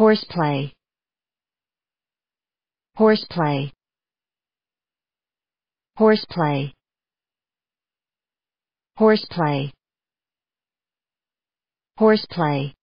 horseplay horseplay horseplay horseplay horseplay